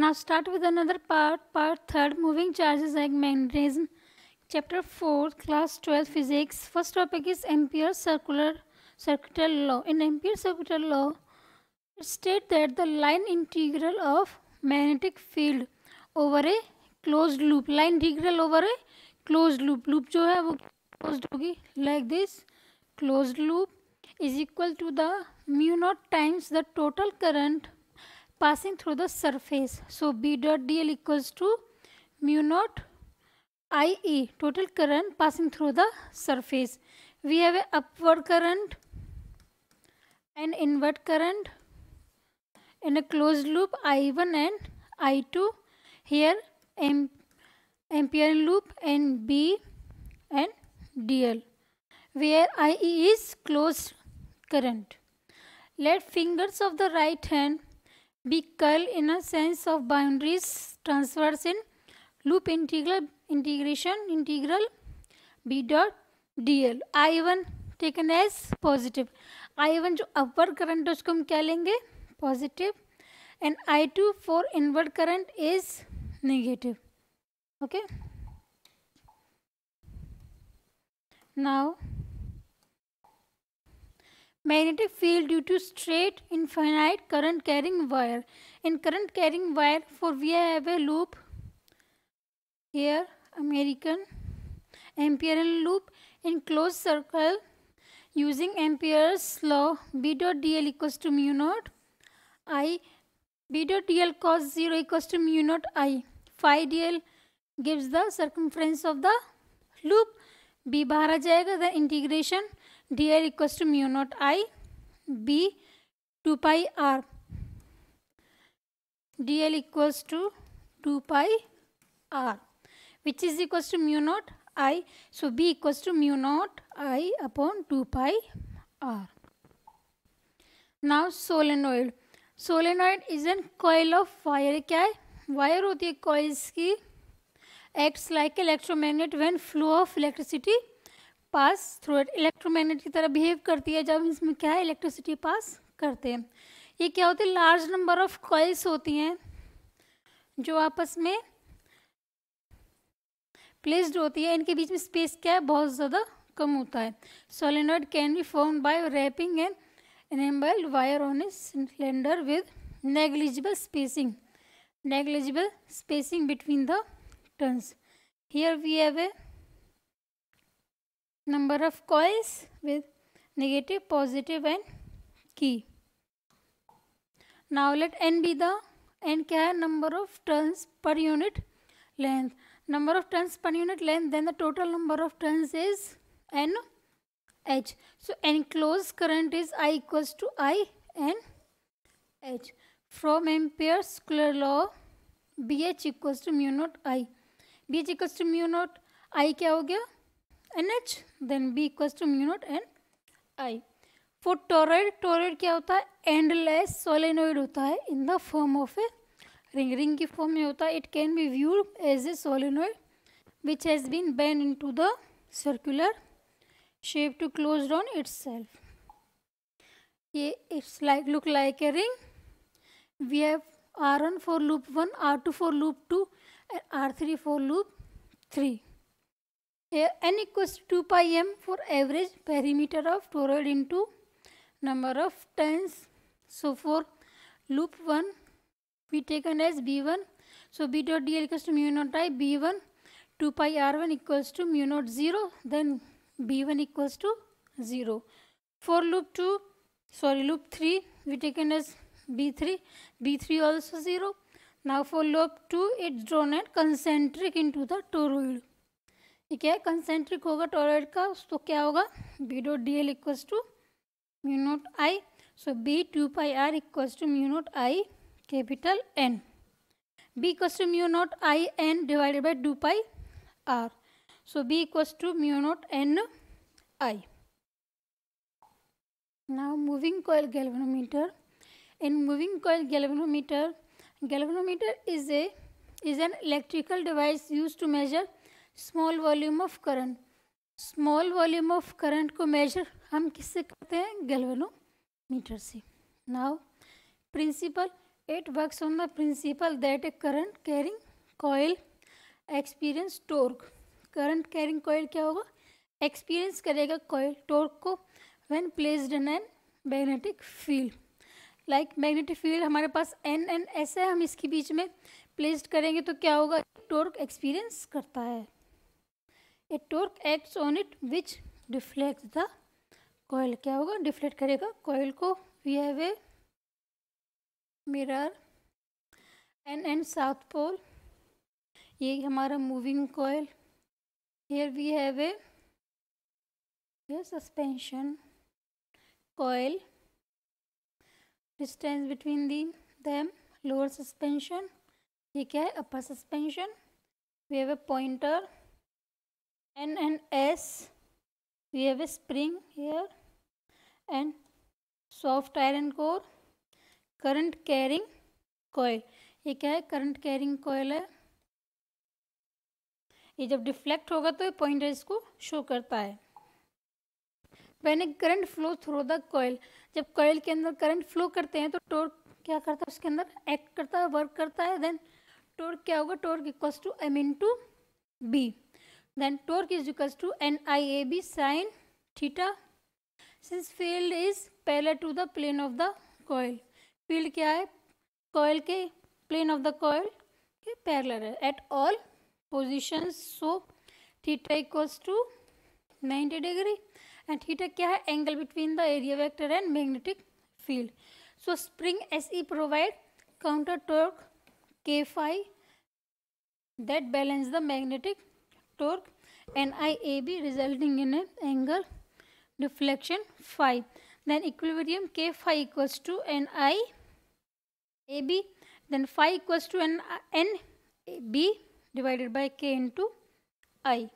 Now start with another part, part 3rd, Moving Charges like Magnetism, Chapter 4, Class 12, Physics. First topic is Ampere Circular Circuital Law. In Ampere Circuital Law, it states that the line integral of magnetic field over a closed loop, line integral over a closed loop, loop जो है वो closed होगी like this, closed loop is equal to the mu naught times the total current passing through the surface. So B dot dl equals to mu naught IE total current passing through the surface. We have a upward current and inward current in a closed loop I1 and I2 here M ampere loop and B and DL where IE is closed current. Let fingers of the right hand be curl in a sense of boundaries transverse in loop integral integration integral b dot dl i1 taken as positive I one जो upward current है उसको हम क्या लेंगे positive and I two for inward current is negative okay now magnetic field due to straight infinite current carrying wire. In current carrying wire for we have a loop here American Amperian loop in closed circle using Ampere's law B dot dl equals to mu naught i B dot dl cos 0 equals to mu naught i phi dl gives the circumference of the loop b बाहर the integration. D R equal to mu not I B two pi R D L equal to two pi R which is equal to mu not I so B equal to mu not I upon two pi R now solenoid solenoid is an coil of wire क्या है wire होती है coils की acts like electromagnet when flow of electricity pass through it electromagnet की तरह behave करती है जब इसमें क्या है इलेक्ट्रिसिटी पास करते हैं ये क्या होती है लार्ज नंबर ऑफ कॉइल्स होती हैं जो आपस में प्लेस्ड होती है इनके बीच में स्पेस क्या है बहुत ज़्यादा कम होता है solenoid can be form by wrapping and enamelled wire on a cylinder with negligible spacing negligible spacing between the turns here we have a number of coils with negative positive and key now let n be the n kya number of turns per unit length number of turns per unit length then the total number of turns is n h so enclosed current is i equals to i n h from ampere's square law bh equals to mu naught i bh equals to mu naught i क्या हो NH then B equals to mu not and I for toroid toroid क्या होता है endless solenoid होता है in the form of a ring ring की फॉर्म में होता है it can be viewed as a solenoid which has been bent into the circular shape to close down itself ये it's like look like a ring we have R one for loop one are to for loop two and R three for loop three n equals to 2 pi m for average perimeter of toroid into number of turns. So for loop 1 we taken as b1. So b dot dl equals to mu naught i b1 2 pi r1 equals to mu naught 0 then b1 equals to 0. For loop 2 sorry loop 3 we taken as b3 b3 also 0. Now for loop 2 it's drawn at concentric into the toroid. ठीक है concentric होगा torrid का तो क्या होगा B dot D L equal to mu not I so B two pi R equal to mu not I capital N B equal to mu not I N divided by two pi R so B equal to mu not N I now moving coil galvanometer in moving coil galvanometer galvanometer is a is an electrical device use to measure small volume of current small volume of current को measure हम किससे करते हैं meter से now principle it works on the principle that a current carrying coil experience torque current carrying coil क्या होगा experience करेगा coil torque को when placed in an magnetic field like magnetic field हमारे पास एन एन ऐसा है हम इसके बीच में प्लेस्ड करेंगे तो क्या होगा टोर्क एक्सपीरियंस करता है a torque acts on it which deflect the coil क्या होगा डिफ्लेक्ट करेगा कोयल को we have a mirror N N south pole ये हमारा moving coil here we have a suspension coil distance between the them lower suspension ये क्या है upper suspension we have a pointer N and S we have a spring here and soft iron core current carrying coil ये क्या है current carrying कोयल है ये जब deflect होगा तो ये पॉइंटर इसको शो करता है a current flow through the coil जब कोयल के अंदर करंट फ्लो करते हैं तो टोर्क क्या करता है उसके अंदर एक्ट करता है वर्क करता है देन टोर्क क्या होगा torque equals to M into B then torque is equals to NIAB sine theta since field is parallel to the plane of the coil field क्या है coil के plane of the coil के parallel है at all positions so theta equals to 90 degree and theta क्या है angle between the area vector and magnetic field so spring SE provide counter torque K phi that balance the magnetic torque NIAB resulting in an angle deflection phi. Then equilibrium K phi equals to NIAB. Then phi equals to N, N A B divided by K into I.